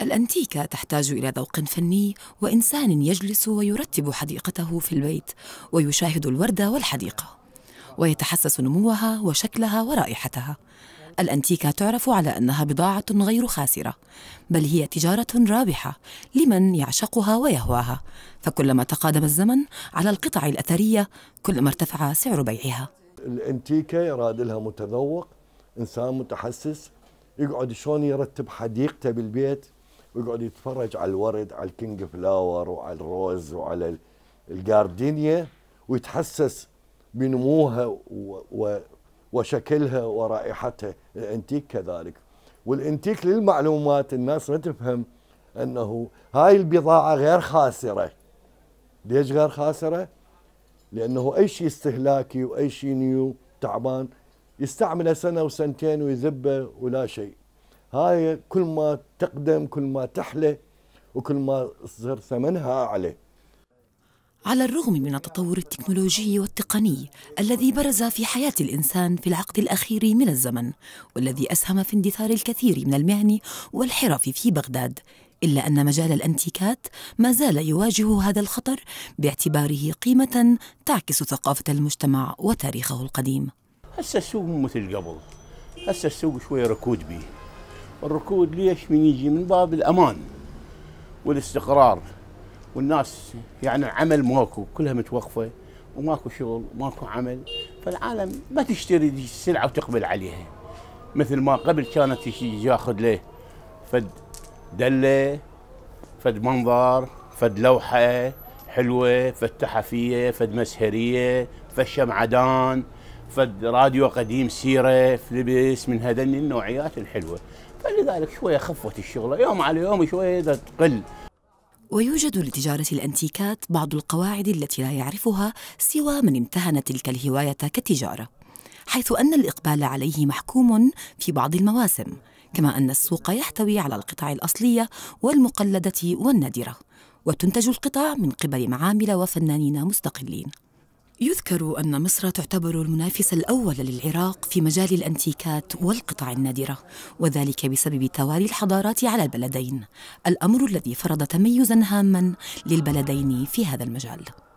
الأنتيكة تحتاج إلى ذوق فني وإنسان يجلس ويرتب حديقته في البيت ويشاهد الوردة والحديقة ويتحسس نموها وشكلها ورائحتها الأنتيكة تعرف على أنها بضاعة غير خاسرة بل هي تجارة رابحة لمن يعشقها ويهواها فكلما تقادم الزمن على القطع الأثرية كلما ارتفع سعر بيعها الأنتيكة يراد لها متذوق إنسان متحسس يقعد شلون يرتب حديقته بالبيت ويقعد يتفرج على الورد على الكينج فلاور وعلى الروز وعلى الجاردينيا ويتحسس بنموها وشكلها ورائحتها الانتيك كذلك والانتيك للمعلومات الناس ما تفهم انه هاي البضاعه غير خاسره ليش غير خاسره؟ لانه اي شيء استهلاكي واي شيء نيو تعبان يستعمله سنه وسنتين ويذبه ولا شيء هاي كل ما تقدم كل ما تحلى وكل ما صار ثمنها أعلى على الرغم من التطور التكنولوجي والتقني الذي برز في حياة الإنسان في العقد الأخير من الزمن والذي أسهم في اندثار الكثير من المهن والحرف في بغداد إلا أن مجال الأنتيكات ما زال يواجه هذا الخطر باعتباره قيمة تعكس ثقافة المجتمع وتاريخه القديم هسه السوق مو مثل قبل هسه السوق شوية ركود بيه الركود ليش من يجي من باب الامان والاستقرار والناس يعني العمل ماكو كلها متوقفه وماكو شغل وماكو عمل فالعالم ما تشتري السلعه وتقبل عليها مثل ما قبل كانت ياخذ له فد دله فد منظر فد لوحه حلوه فد تحفيه فد مسهريه فد شمعدان فد راديو قديم سيره لبس من هذني النوعيات الحلوه فلذلك شويه خفت الشغله يوم على يوم شويه تقل ويوجد لتجارة الأنتيكات بعض القواعد التي لا يعرفها سوى من امتهن تلك الهواية كتجارة حيث أن الإقبال عليه محكوم في بعض المواسم كما أن السوق يحتوي على القطع الأصلية والمقلدة والنادرة وتنتج القطع من قبل معامل وفنانين مستقلين يذكر أن مصر تعتبر المنافس الأول للعراق في مجال الأنتيكات والقطع النادرة وذلك بسبب توالي الحضارات على البلدين الأمر الذي فرض تميزا هاما للبلدين في هذا المجال